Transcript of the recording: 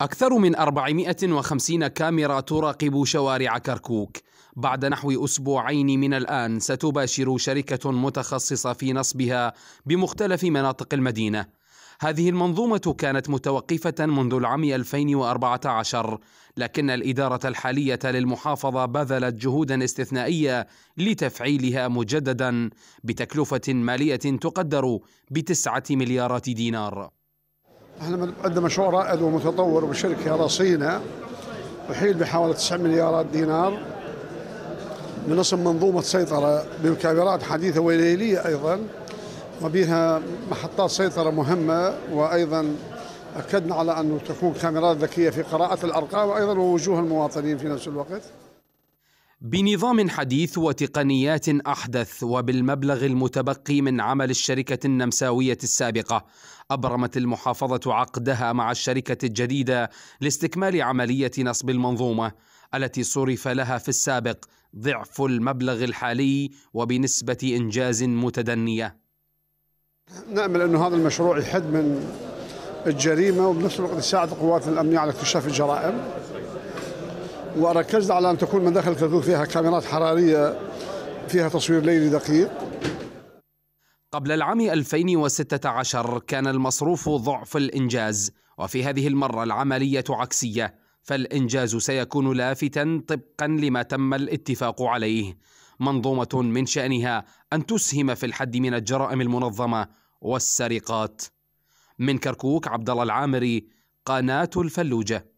أكثر من 450 كاميرا تراقب شوارع كركوك بعد نحو أسبوعين من الآن ستباشر شركة متخصصة في نصبها بمختلف مناطق المدينة هذه المنظومة كانت متوقفة منذ العام 2014 لكن الإدارة الحالية للمحافظة بذلت جهودا استثنائية لتفعيلها مجددا بتكلفة مالية تقدر بتسعة مليارات دينار احنا عندنا مشروع رائد ومتطور بشركه رصينه وحيل بحوالي 9 مليارات دينار من اسم منظومه سيطره بكاميرات حديثه وليليه ايضا وبها محطات سيطره مهمه وايضا اكدنا على انه تكون كاميرات ذكيه في قراءه الارقام وايضا ووجوه المواطنين في نفس الوقت بنظام حديث وتقنيات احدث وبالمبلغ المتبقي من عمل الشركه النمساويه السابقه ابرمت المحافظه عقدها مع الشركه الجديده لاستكمال عمليه نصب المنظومه التي صرف لها في السابق ضعف المبلغ الحالي وبنسبه انجاز متدنيه نامل أن هذا المشروع يحد من الجريمه وبنفس الوقت يساعد قوات الامنيه على اكتشاف الجرائم وركزنا على أن تكون مداخل كركوك فيها كاميرات حرارية فيها تصوير ليلي دقيق قبل العام 2016 كان المصروف ضعف الإنجاز وفي هذه المرة العملية عكسية فالإنجاز سيكون لافتا طبقا لما تم الاتفاق عليه منظومة من شأنها أن تسهم في الحد من الجرائم المنظمة والسرقات من كركوك عبد الله العامري قناة الفلوجة